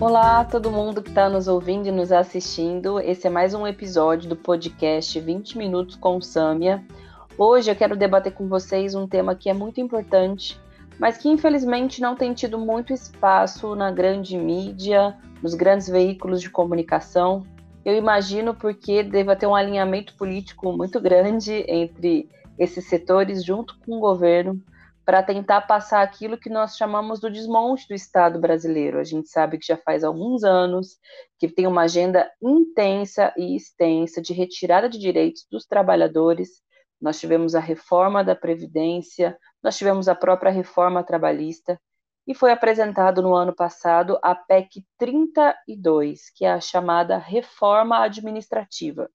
Olá, todo mundo que está nos ouvindo e nos assistindo. Esse é mais um episódio do podcast 20 Minutos com Sâmia. Hoje eu quero debater com vocês um tema que é muito importante, mas que infelizmente não tem tido muito espaço na grande mídia, nos grandes veículos de comunicação. Eu imagino porque deva ter um alinhamento político muito grande entre esses setores junto com o governo para tentar passar aquilo que nós chamamos do desmonte do Estado brasileiro. A gente sabe que já faz alguns anos que tem uma agenda intensa e extensa de retirada de direitos dos trabalhadores. Nós tivemos a reforma da Previdência, nós tivemos a própria reforma trabalhista, e foi apresentado no ano passado a PEC 32, que é a chamada reforma administrativa.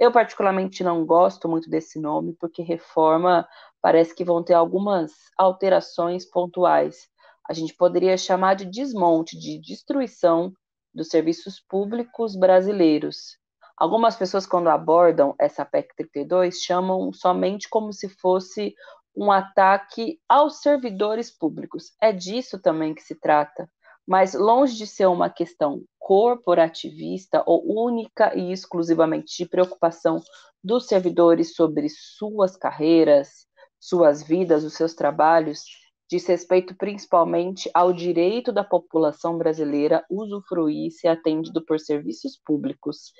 Eu, particularmente, não gosto muito desse nome, porque reforma parece que vão ter algumas alterações pontuais. A gente poderia chamar de desmonte, de destruição dos serviços públicos brasileiros. Algumas pessoas, quando abordam essa PEC 32, chamam somente como se fosse um ataque aos servidores públicos. É disso também que se trata mas longe de ser uma questão corporativista ou única e exclusivamente de preocupação dos servidores sobre suas carreiras, suas vidas, os seus trabalhos, diz respeito principalmente ao direito da população brasileira usufruir e ser atendido por serviços públicos.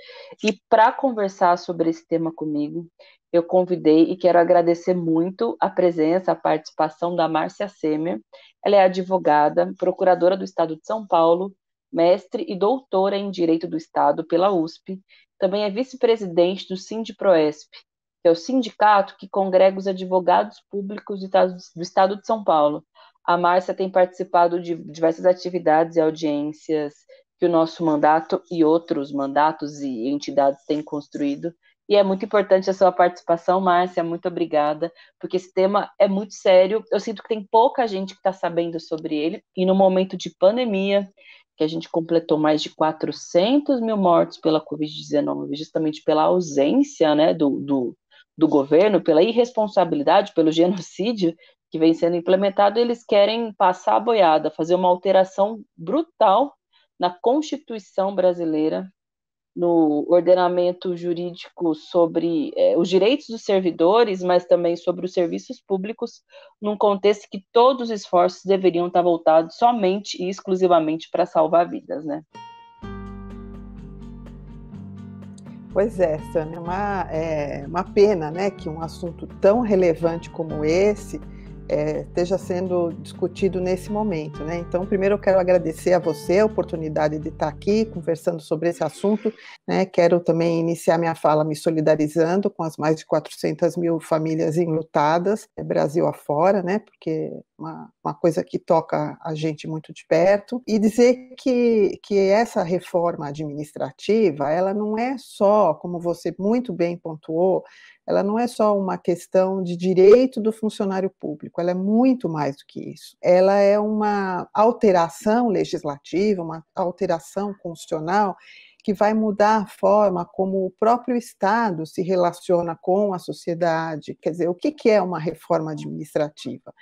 E para conversar sobre esse tema comigo, eu convidei e quero agradecer muito a presença, a participação da Márcia Semer. Ela é advogada, procuradora do Estado de São Paulo, mestre e doutora em Direito do Estado pela USP. Também é vice-presidente do SINDI-PROESP, é o sindicato que congrega os advogados públicos do Estado de São Paulo. A Márcia tem participado de diversas atividades e audiências que o nosso mandato e outros mandatos e entidades têm construído. E é muito importante a sua participação, Márcia. Muito obrigada, porque esse tema é muito sério. Eu sinto que tem pouca gente que está sabendo sobre ele. E no momento de pandemia, que a gente completou mais de 400 mil mortos pela Covid-19, justamente pela ausência né, do, do, do governo, pela irresponsabilidade, pelo genocídio que vem sendo implementado, eles querem passar a boiada, fazer uma alteração brutal na Constituição brasileira, no ordenamento jurídico sobre é, os direitos dos servidores, mas também sobre os serviços públicos, num contexto que todos os esforços deveriam estar voltados somente e exclusivamente para salvar vidas, né? Pois é, Sônia, é uma, é uma pena né, que um assunto tão relevante como esse é, esteja sendo discutido nesse momento. Né? Então, primeiro eu quero agradecer a você a oportunidade de estar aqui conversando sobre esse assunto. Né? Quero também iniciar minha fala me solidarizando com as mais de 400 mil famílias enlutadas, é, Brasil afora, né? porque uma, uma coisa que toca a gente muito de perto, e dizer que, que essa reforma administrativa, ela não é só, como você muito bem pontuou, ela não é só uma questão de direito do funcionário público, ela é muito mais do que isso. Ela é uma alteração legislativa, uma alteração constitucional que vai mudar a forma como o próprio Estado se relaciona com a sociedade. Quer dizer, o que é uma reforma administrativa?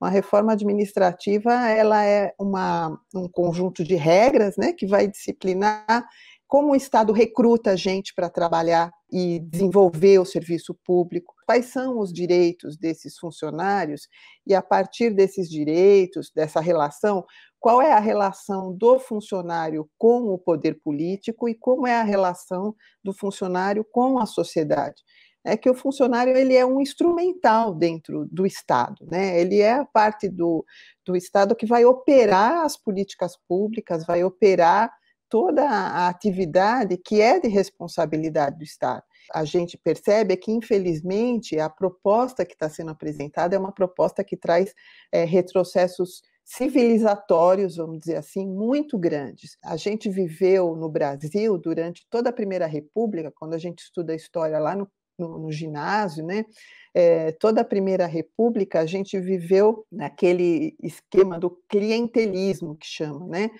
Uma reforma administrativa ela é uma, um conjunto de regras né, que vai disciplinar como o Estado recruta gente para trabalhar e desenvolver o serviço público, quais são os direitos desses funcionários e, a partir desses direitos, dessa relação, qual é a relação do funcionário com o poder político e como é a relação do funcionário com a sociedade. É que o funcionário ele é um instrumental dentro do Estado, né? Ele é a parte do, do Estado que vai operar as políticas públicas, vai operar toda a atividade que é de responsabilidade do Estado. A gente percebe que, infelizmente, a proposta que está sendo apresentada é uma proposta que traz é, retrocessos civilizatórios, vamos dizer assim, muito grandes. A gente viveu no Brasil durante toda a Primeira República, quando a gente estuda a história lá no, no, no ginásio, né? É, toda a Primeira República a gente viveu naquele esquema do clientelismo que chama, né?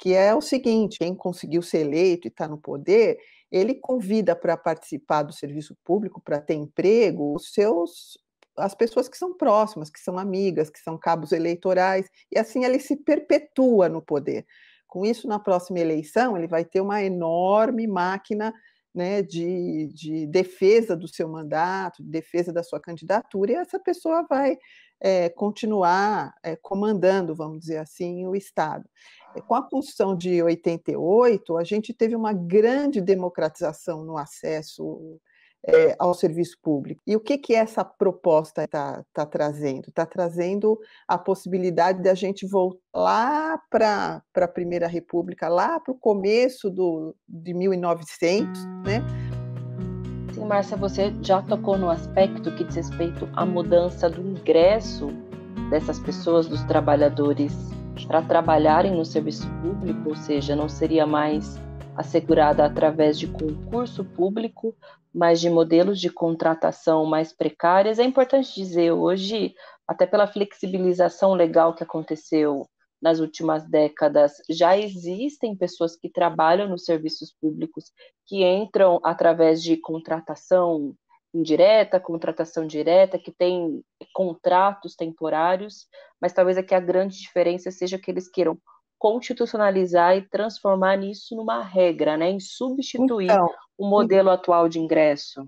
que é o seguinte: quem conseguiu ser eleito e está no poder, ele convida para participar do serviço público, para ter emprego, os seus as pessoas que são próximas, que são amigas, que são cabos eleitorais, e assim ele se perpetua no poder. Com isso, na próxima eleição, ele vai ter uma enorme máquina né, de, de, defesa do seu mandato, de defesa da sua candidatura, e essa pessoa vai é, continuar é, comandando, vamos dizer assim, o Estado com a Constituição de 88, a gente teve uma grande democratização no acesso é, ao serviço público. E o que, que essa proposta está tá trazendo? Está trazendo a possibilidade da gente voltar lá para a Primeira República, lá para o começo do, de 1900, né? Sim, Márcia, você já tocou no aspecto que diz respeito à mudança do ingresso dessas pessoas, dos trabalhadores para trabalharem no serviço público, ou seja, não seria mais assegurada através de concurso público, mas de modelos de contratação mais precárias. É importante dizer hoje, até pela flexibilização legal que aconteceu nas últimas décadas, já existem pessoas que trabalham nos serviços públicos que entram através de contratação indireta, contratação direta, que tem contratos temporários, mas talvez aqui a grande diferença seja que eles queiram constitucionalizar e transformar nisso numa regra, né, em substituir então, o modelo então, atual de ingresso.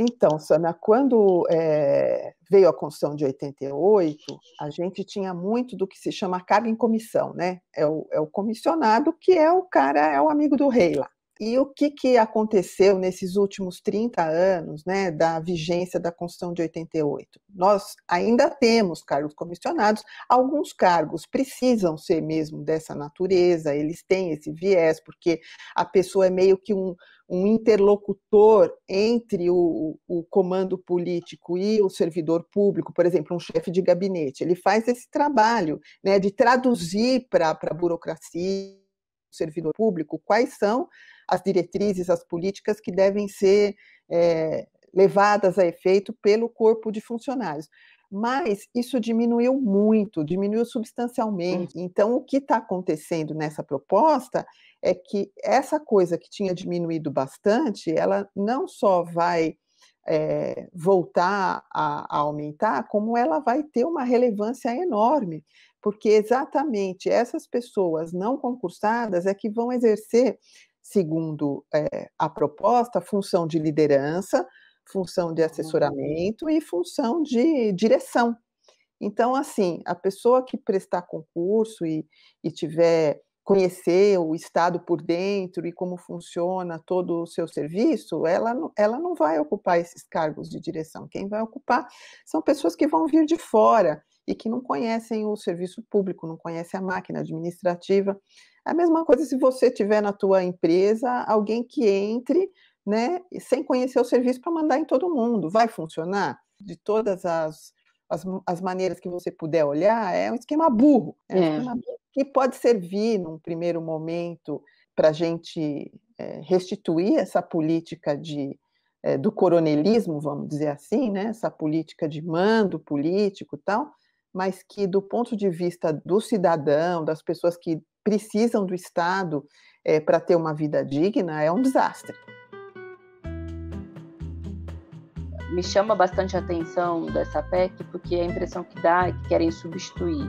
Então, Sana, quando é, veio a Constituição de 88, a gente tinha muito do que se chama carga em comissão, né? É o, é o comissionado que é o cara, é o amigo do rei lá. E o que, que aconteceu nesses últimos 30 anos né, da vigência da Constituição de 88? Nós ainda temos cargos comissionados, alguns cargos precisam ser mesmo dessa natureza, eles têm esse viés, porque a pessoa é meio que um, um interlocutor entre o, o, comando político e o servidor público, por exemplo, um chefe de gabinete, ele faz esse trabalho né, de traduzir para a burocracia, o servidor público, quais são as diretrizes, as políticas que devem ser é, levadas a efeito pelo corpo de funcionários. Mas isso diminuiu muito, diminuiu substancialmente. Uhum. Então, o que está acontecendo nessa proposta é que essa coisa que tinha diminuído bastante, ela não só vai é, voltar a, a, aumentar, como ela vai ter uma relevância enorme, porque exatamente essas pessoas não concursadas é que vão exercer segundo é, a proposta, função de liderança, função de uhum. assessoramento e função de direção. Então, assim, a pessoa que prestar concurso e, e tiver conhecer o Estado por dentro e como funciona todo o seu serviço, ela, ela não vai ocupar esses cargos de direção. Quem vai ocupar são pessoas que vão vir de fora e que não conhecem o serviço público, não conhecem a máquina administrativa, é a mesma coisa se você tiver na tua empresa alguém que entre, né, sem conhecer o serviço para mandar em todo mundo. Vai funcionar? De todas as, as, as, maneiras que você puder olhar, é um esquema burro. É um é. esquema burro que pode servir num primeiro momento para a gente é, restituir essa política de, é, do coronelismo, vamos dizer assim, né? essa política de mando político e tal, mas que do ponto de vista do cidadão, das pessoas que precisam do Estado é, para ter uma vida digna é um desastre. Me chama bastante a atenção dessa PEC, porque a impressão que dá é que querem substituir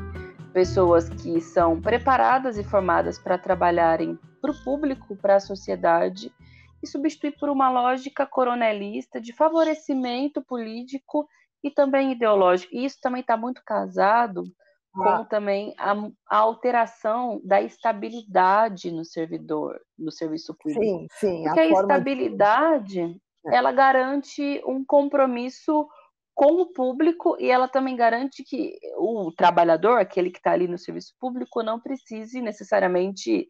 pessoas que são preparadas e formadas para trabalharem para o público, para a sociedade, e substituir por uma lógica coronelista de favorecimento político e também ideológico. E isso também está muito casado como ah. também a, a, alteração da estabilidade no servidor, no serviço público. Sim, sim. Porque a, a estabilidade, de... É. ela garante um compromisso com o público e ela também garante que o trabalhador, aquele que está ali no serviço público, não precise necessariamente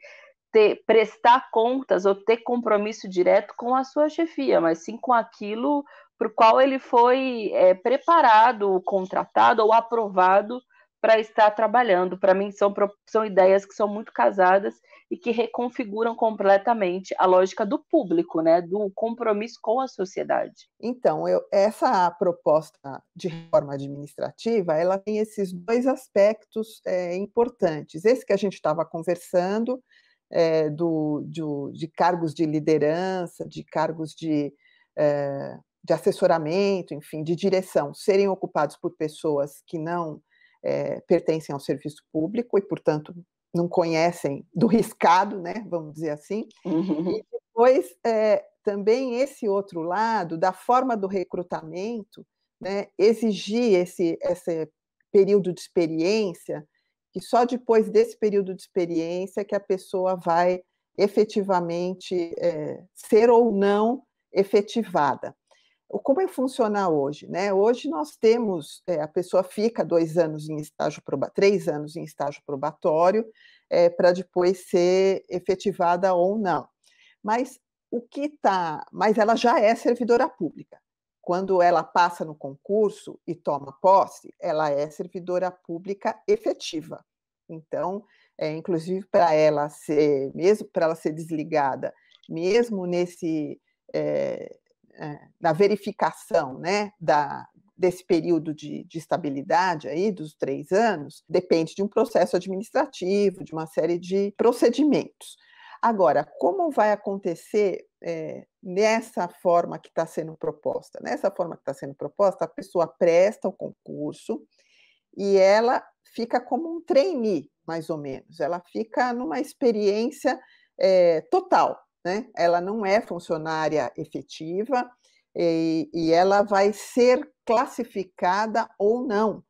ter, prestar contas ou ter compromisso direto com a sua chefia, mas sim com aquilo para o qual ele foi é, preparado, contratado ou aprovado para estar trabalhando. Para mim, são, são ideias que são muito casadas e que reconfiguram completamente a lógica do público, né? do compromisso com a sociedade. Então, eu, essa proposta de reforma administrativa ela tem esses dois aspectos é, importantes. Esse que a gente estava conversando, é, do, do, de cargos de liderança, de cargos de. É, de assessoramento, enfim, de direção, serem ocupados por pessoas que não é, pertencem ao serviço público e, portanto, não conhecem do riscado, né, vamos dizer assim. Uhum. E depois, é, também esse outro lado, da forma do recrutamento, né, exigir esse, esse período de experiência, que só depois desse período de experiência que a pessoa vai efetivamente é, ser ou não efetivada como é funcionar hoje? Né? Hoje nós temos, é, a pessoa fica dois anos em estágio probatório, três anos em estágio probatório, é, para depois ser efetivada ou não. Mas o que está. Mas ela já é servidora pública. Quando ela passa no concurso e toma posse, ela é servidora pública efetiva. Então, é, inclusive para ela ser, mesmo para ela ser desligada, mesmo nesse. É, é, da verificação né, da, desse período de, de, estabilidade aí, dos três anos, depende de um processo administrativo, de uma série de procedimentos. Agora, como vai acontecer é, nessa forma que está sendo proposta? Nessa forma que está sendo proposta, a pessoa presta o concurso e ela fica como um trainee, mais ou menos, ela fica numa experiência é, total, né? ela não é funcionária efetiva e, e ela vai ser classificada ou não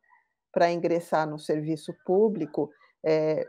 para ingressar no serviço público. É,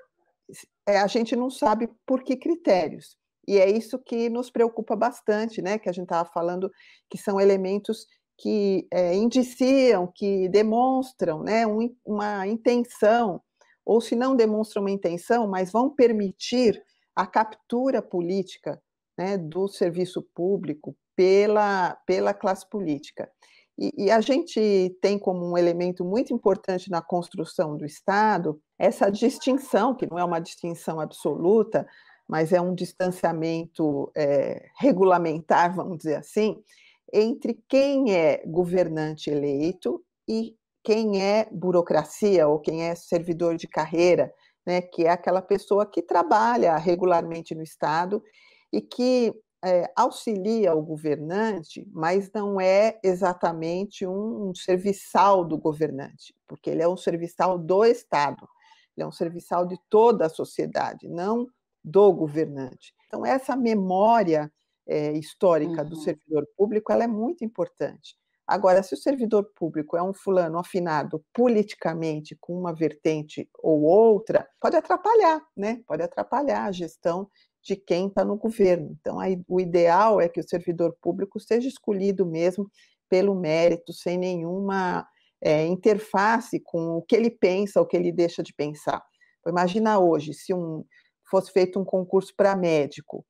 é a gente não sabe por que critérios. E é isso que nos preocupa bastante, né? Que a gente estava falando que são elementos que é, indiciam, que demonstram né, um, uma intenção, ou se não demonstram uma intenção, mas vão permitir a captura política né, do serviço público pela, pela classe política. E, e, a gente tem como um elemento muito importante na construção do Estado essa distinção, que não é uma distinção absoluta, mas é um distanciamento é, regulamentar, vamos dizer assim, entre quem é governante eleito e quem é burocracia ou quem é servidor de carreira, né, que é aquela pessoa que trabalha regularmente no Estado e que é, auxilia o governante, mas não é exatamente um, um, serviçal do governante, porque ele é um serviçal do Estado, ele é um serviçal de toda a sociedade, não do governante. Então, essa memória é, histórica uhum. do servidor público ela é muito importante. Agora, se o servidor público é um fulano afinado politicamente com uma vertente ou outra, pode atrapalhar, né? Pode atrapalhar a gestão de quem está no governo. Então, aí, o ideal é que o servidor público seja escolhido mesmo pelo mérito, sem nenhuma é, interface com o que ele pensa, o que ele deixa de pensar. Então, imagina hoje, se um, fosse feito um concurso para médico,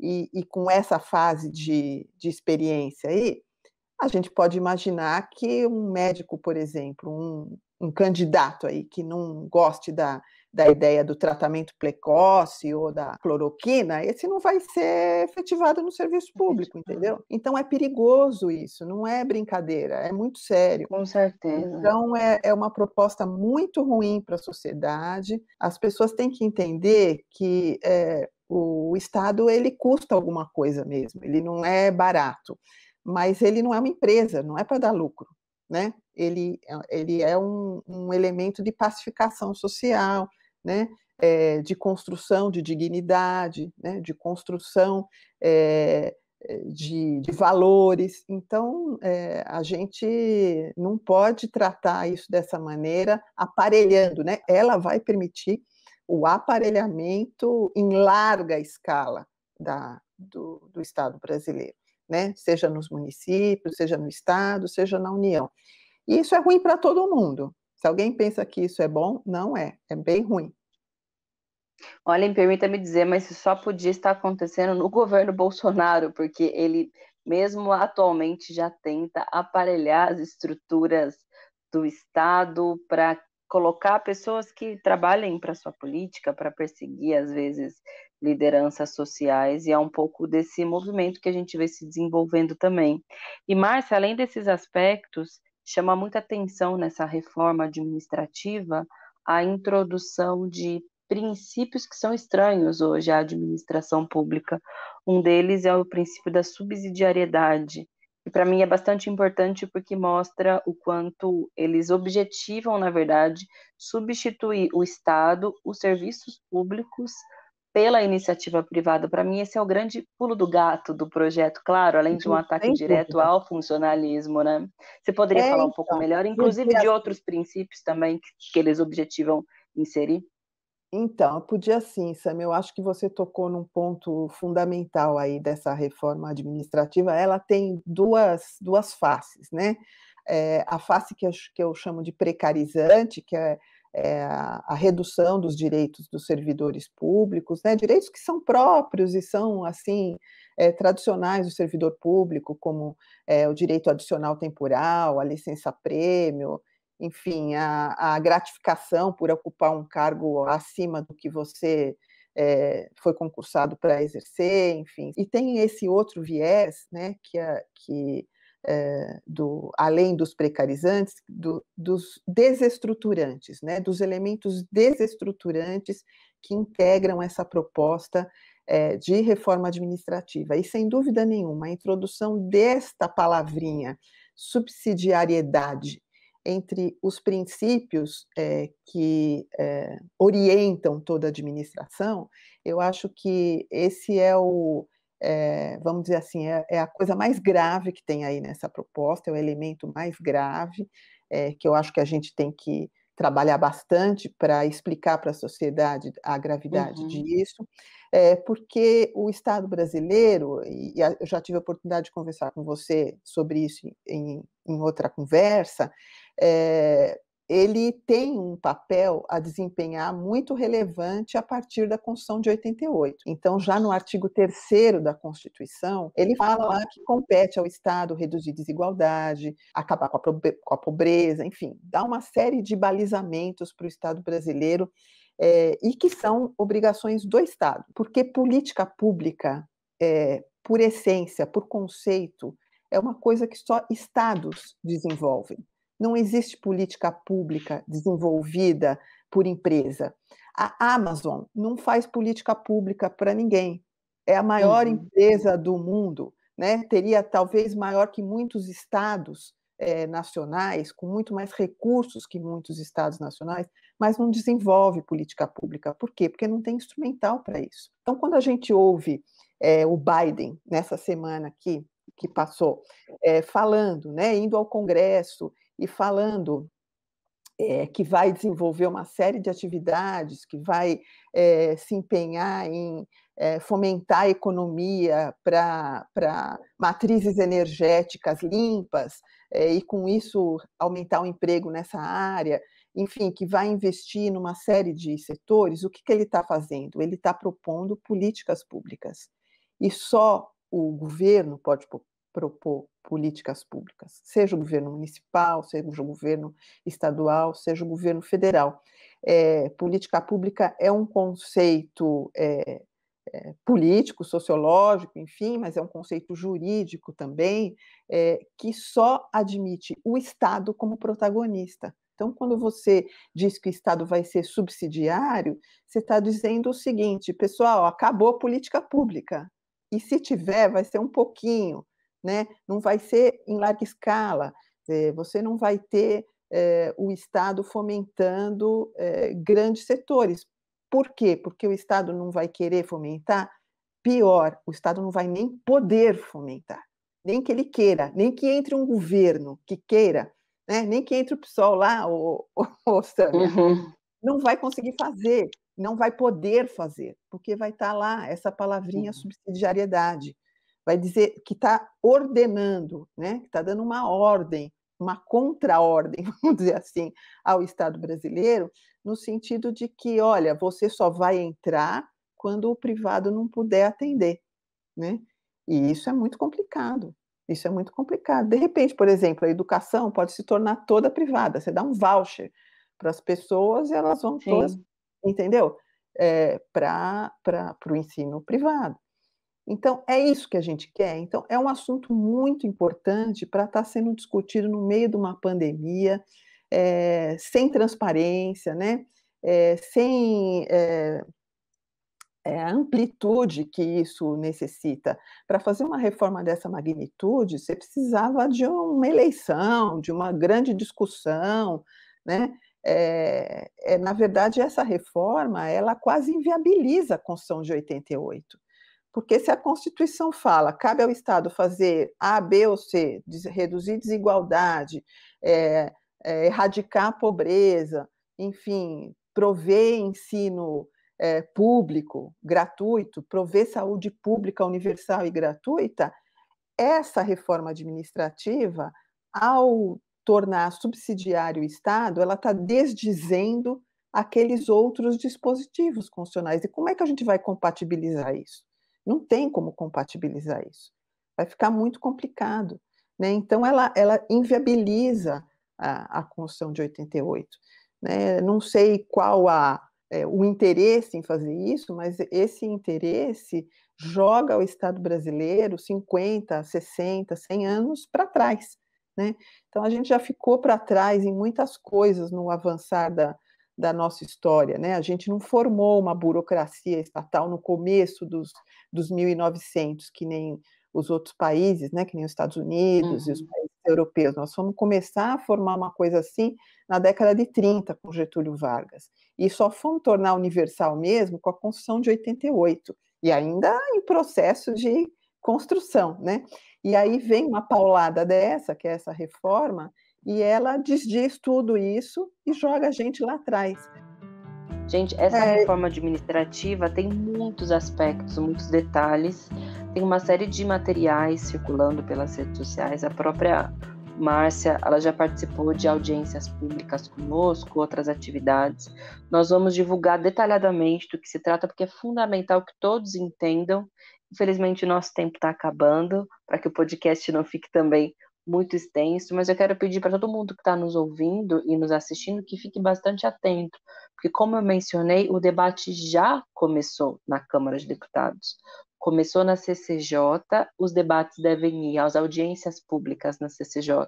e, e, com essa fase de, de experiência aí, a gente pode imaginar que um médico, por exemplo, um, um candidato aí que não goste da da ideia do tratamento precoce ou da cloroquina, esse não vai ser efetivado no serviço público, né? entendeu? Então é perigoso isso, não é brincadeira, é muito sério. Com certeza. Então é, é uma proposta muito ruim para a sociedade. As pessoas têm que entender que é, o Estado ele custa alguma coisa mesmo, ele não é barato, mas ele não é uma empresa, não é para dar lucro, né? Ele, é, ele é um, um elemento de pacificação social, né, é, de construção de dignidade, né, de construção é, é, de, de, valores. Então, é, a gente não pode tratar isso dessa maneira, aparelhando, né? Ela vai permitir o aparelhamento em larga escala da, do, do Estado brasileiro, né? Seja nos municípios, seja no Estado, seja na União. E isso é ruim para todo mundo. Se alguém pensa que isso é bom, não é, é bem ruim. Olhem, permita-me dizer, mas isso só podia estar acontecendo no governo Bolsonaro, porque ele, mesmo atualmente, já tenta aparelhar as estruturas do Estado para colocar pessoas que trabalhem para sua política, para perseguir, às vezes, lideranças sociais, e é um pouco desse movimento que a gente vê se desenvolvendo também. E, Márcia, além desses aspectos, chama muita atenção nessa reforma administrativa a introdução de princípios que são estranhos hoje à administração pública. Um deles é o princípio da subsidiariedade, que para mim é bastante importante porque mostra o quanto eles objetivam, na verdade, substituir o Estado, os serviços públicos, pela iniciativa privada. Para mim, esse é o grande pulo do gato do projeto, claro, além de um ataque direto ao funcionalismo, né? Você poderia é falar um então. pouco melhor, inclusive de outros princípios também que, que eles objetivam inserir? Então, podia sim, Sam. Eu acho que você tocou num ponto fundamental aí dessa reforma administrativa. Ela tem duas, duas faces, né? É, a face que eu, que eu chamo de precarizante, que é, é a, a, redução dos direitos dos servidores públicos, né? direitos que são próprios e são assim é, tradicionais do servidor público, como eh, o direito adicional temporal, a licença prêmio, enfim, a, a, gratificação por ocupar um cargo acima do que você é, foi concursado para exercer, enfim. E tem esse outro viés, né, que, é que é, do, além dos precarizantes, do, dos desestruturantes, né, dos elementos desestruturantes que integram essa proposta é, de reforma administrativa. E sem dúvida nenhuma, a introdução desta palavrinha subsidiariedade entre os princípios é, que é, orientam toda a administração, eu acho que esse é o, é, vamos dizer assim, é, é, a coisa mais grave que tem aí nessa proposta, é o elemento mais grave, que eu acho que a gente tem que trabalhar bastante para explicar para a sociedade a gravidade uhum. disso, é, porque o Estado brasileiro, e, eu já tive a oportunidade de conversar com você sobre isso em, em outra conversa, é, ele tem um papel a desempenhar muito relevante a partir da Constituição de 88. Então, já no artigo 3 da Constituição, ele fala que compete ao Estado reduzir desigualdade, acabar com a pobreza, enfim, dá uma série de balizamentos para o Estado brasileiro é, e que são obrigações do Estado, porque política pública, é, por essência, por conceito, é uma coisa que só Estados desenvolvem. Não existe política pública desenvolvida por empresa. A Amazon não faz política pública para ninguém. É a maior uhum. empresa do mundo, né? Teria talvez maior que muitos estados é, nacionais, com muito mais recursos que muitos estados nacionais, mas não desenvolve política pública. Por quê? Porque não tem instrumental para isso. Então, quando a gente ouve é, o Biden nessa semana aqui que passou, é, falando, né, indo ao Congresso e falando é, que vai desenvolver uma série de atividades, que vai é, se empenhar em é, fomentar a economia para matrizes energéticas limpas e, com isso, aumentar o emprego nessa área, enfim, que vai investir numa série de setores, o que, que ele está fazendo? Ele está propondo políticas públicas. E só o governo pode propor políticas públicas, seja o governo municipal, seja o governo estadual, seja o governo federal. É, política pública é um conceito é, é, político, sociológico, enfim, mas é um conceito jurídico também, é, que só admite o Estado como protagonista. Então, quando você diz que o Estado vai ser subsidiário, você está dizendo o seguinte, pessoal, acabou a política pública. E se tiver, vai ser um pouquinho, né? não vai ser em larga escala, é, você não vai ter é, o Estado fomentando é, grandes setores. Por quê? Porque o Estado não vai querer fomentar, pior, o Estado não vai nem poder fomentar, nem que ele queira, nem que entre um governo que queira, né? nem que entre o PSOL lá, o ou, uhum. não vai conseguir fazer, não vai poder fazer, porque vai estar tá lá essa palavrinha uhum. subsidiariedade vai dizer que está ordenando, né? que está dando uma ordem, uma contraordem, vamos dizer assim, ao Estado brasileiro, no sentido de que, olha, você só vai entrar quando o privado não puder atender. Né? E isso é muito complicado. Isso é muito complicado. De repente, por exemplo, a educação pode se tornar toda privada. Você dá um voucher para as pessoas e elas vão Sim. todas, entendeu? É, para o ensino privado. Então, é isso que a gente quer. Então, é um assunto muito importante para estar tá sendo discutido no meio de uma pandemia, é, sem transparência, né? É, sem é, a amplitude que isso necessita. Para fazer uma reforma dessa magnitude, você precisava de uma eleição, de uma grande discussão, né? É, é, na verdade, essa reforma ela quase inviabiliza a Constituição de 88. Porque se a Constituição fala, cabe ao Estado fazer A, B ou C, reduzir desigualdade, é, é, erradicar a pobreza, enfim, prover ensino é, público, gratuito, prover saúde pública universal e gratuita, essa reforma administrativa, ao tornar subsidiário o Estado, ela está desdizendo aqueles outros dispositivos constitucionais. E como é que a gente vai compatibilizar isso? Não tem como compatibilizar isso. Vai ficar muito complicado. Né? Então, ela, ela inviabiliza a, a Constituição de 88. Né? Não sei qual a, é, o interesse em fazer isso, mas esse interesse joga o Estado brasileiro 50, 60, 100 anos para trás. Né? Então, a gente já ficou para trás em muitas coisas no avançar da, da nossa história, né? A gente não formou uma burocracia estatal no começo dos, dos 1900, que nem os outros países, né? Que nem os Estados Unidos uhum. e os uhum. países europeus. Nós fomos começar a formar uma coisa assim na década de 30, com Getúlio Vargas. E só fomos tornar universal mesmo com a Constituição de 88, e ainda em processo de construção, né? E aí vem uma paulada dessa, que é essa reforma, e ela desdiz tudo isso e joga a gente lá atrás. Gente, essa é... reforma administrativa tem muitos aspectos, muitos detalhes. Tem uma série de materiais circulando pelas redes sociais. A própria Márcia, ela já participou de audiências públicas conosco, outras atividades. Nós vamos divulgar detalhadamente do que se trata, porque é fundamental que todos entendam. Infelizmente, o nosso tempo está acabando, para que o podcast não fique também muito extenso, mas eu quero pedir para todo mundo que está nos ouvindo e nos assistindo que fique bastante atento, porque, como eu mencionei, o debate já começou na Câmara de Deputados. Começou na CCJ, os debates devem ir às audiências públicas na CCJ,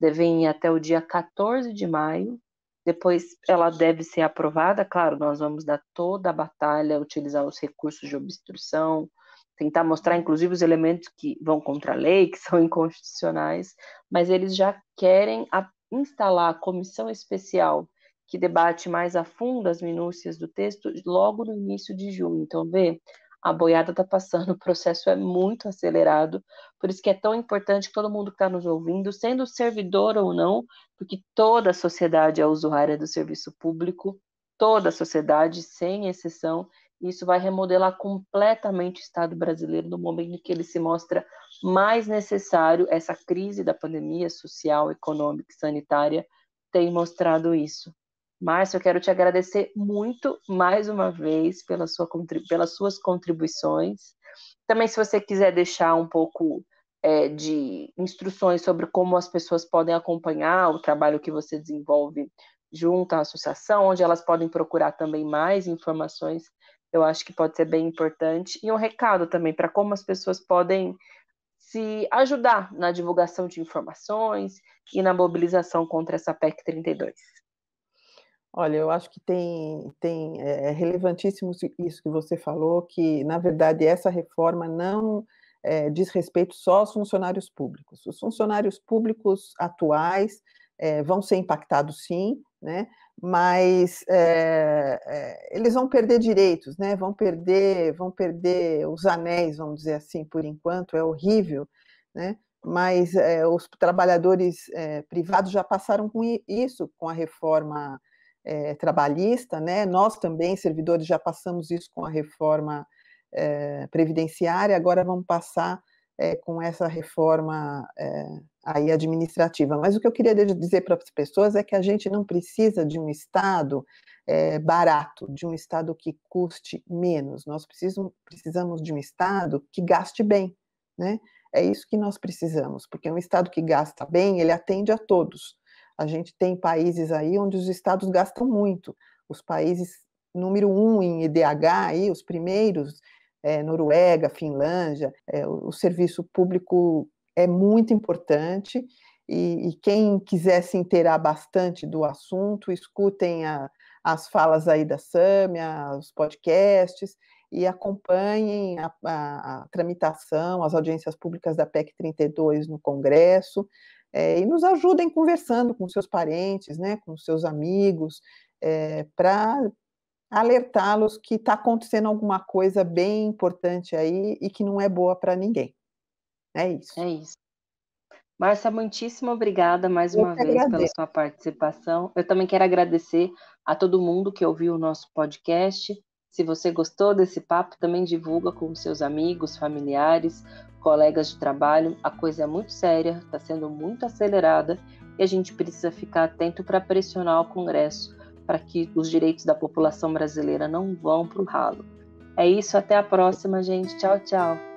devem ir até o dia 14 de maio. Depois ela deve ser aprovada, claro, nós vamos dar toda a batalha, utilizar os recursos de obstrução, tentar mostrar, inclusive, os elementos que vão contra a lei, que são inconstitucionais, mas eles já querem a, instalar a comissão especial que debate mais a fundo as minúcias do texto logo no início de junho. Então, vê, a boiada está passando, o processo é muito acelerado, por isso que é tão importante todo mundo que está nos ouvindo, sendo servidor ou não, porque toda a sociedade é usuária do serviço público, toda a sociedade, sem exceção, isso vai remodelar completamente o Estado brasileiro no momento em que ele se mostra mais necessário. Essa crise da pandemia social, econômica e sanitária tem mostrado isso. Márcio, eu quero te agradecer muito mais uma vez pela sua, pelas suas contribuições. Também, se você quiser deixar um pouco é, de instruções sobre como as pessoas podem acompanhar o trabalho que você desenvolve junto à associação, onde elas podem procurar também mais informações eu acho que pode ser bem importante. E um recado também para como as pessoas podem se ajudar na divulgação de informações e na mobilização contra essa PEC 32. Olha, eu acho que tem, tem é, é relevantíssimo isso que você falou, que na verdade essa reforma não é, diz respeito só aos funcionários públicos. Os funcionários públicos atuais é, vão ser impactados sim, né? Mas é, é, eles vão perder direitos, né? Vão perder, vão perder os anéis, vamos dizer assim, por enquanto. É horrível, né? Mas é, os trabalhadores é, privados já passaram com isso com a reforma é, trabalhista, né? Nós também, servidores, já passamos isso com a reforma é, previdenciária. Agora vamos passar é, com essa reforma é, aí administrativa. Mas o que eu queria dizer para as pessoas é que a gente não precisa de um Estado é, barato, de um Estado que custe menos. Nós precisam, precisamos de um Estado que gaste bem, né? É isso que nós precisamos, porque um Estado que gasta bem, ele atende a todos. A gente tem países aí onde os Estados gastam muito. Os países número um em IDH, aí, os primeiros, é, Noruega, Finlândia, é, o, o, serviço público é muito importante e, e, quem quiser se inteirar bastante do assunto, escutem a, as falas aí da Sâmia, os podcasts e acompanhem a, a, a, tramitação, as audiências públicas da PEC 32 no Congresso, é, e nos ajudem conversando com seus parentes, né, com seus amigos, é, para alertá-los que está acontecendo alguma coisa bem importante aí e que não é boa para ninguém. É isso. É isso. Márcia, muitíssimo obrigada mais uma vez agradeço. pela sua participação. Eu também quero agradecer a todo mundo que ouviu o nosso podcast. Se você gostou desse papo, também divulga com seus amigos, familiares, colegas de trabalho. A coisa é muito séria, está sendo muito acelerada e a gente precisa ficar atento para pressionar o Congresso para que os direitos da população brasileira não vão para o ralo. É isso, até a próxima, gente. Tchau, tchau.